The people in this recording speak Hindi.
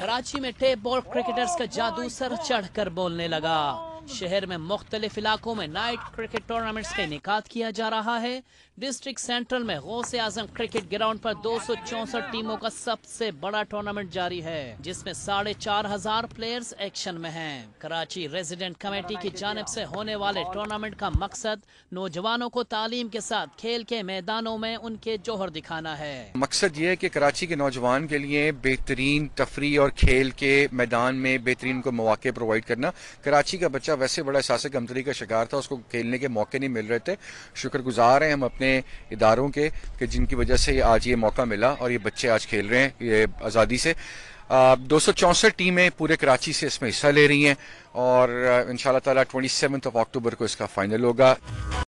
कराची में टेप बॉल क्रिकेटर्स का जादू सर चढ़कर बोलने लगा शहर में मुख्तलिफ इलाकों में नाइट क्रिकेट टूर्नामेंट्स का इनका किया जा रहा है डिस्ट्रिक्ट सेंट्रल में गौसे आजम क्रिकेट ग्राउंड पर दो टीमों का सबसे बड़ा टूर्नामेंट जारी है जिसमें साढ़े चार हजार प्लेयर्स एक्शन में हैं। कराची रेजिडेंट कमेटी की जानब से होने वाले टूर्नामेंट का मकसद नौजवानों को तालीम के साथ खेल के मैदानों में उनके जोहर दिखाना है मकसद ये है की कराची के नौजवान के लिए बेहतरीन तफरी और खेल के मैदान में बेहतरीन को मौके प्रोवाइड करना कराची का बच्चा वैसे बड़ा सासे कमतरी का शिकार था उसको खेलने के मौके नहीं मिल रहे थे शुक्रगुजार हैं हम अपने अपने इदारों के कि जिनकी वजह से आज ये मौका मिला और ये बच्चे आज खेल रहे हैं ये आज़ादी से दो सौ चौंसठ टीमें पूरे कराची से इसमें हिस्सा ले रही हैं और इन शाह तला ट्वेंटी सेवन ऑफ अक्टूबर को इसका फाइनल होगा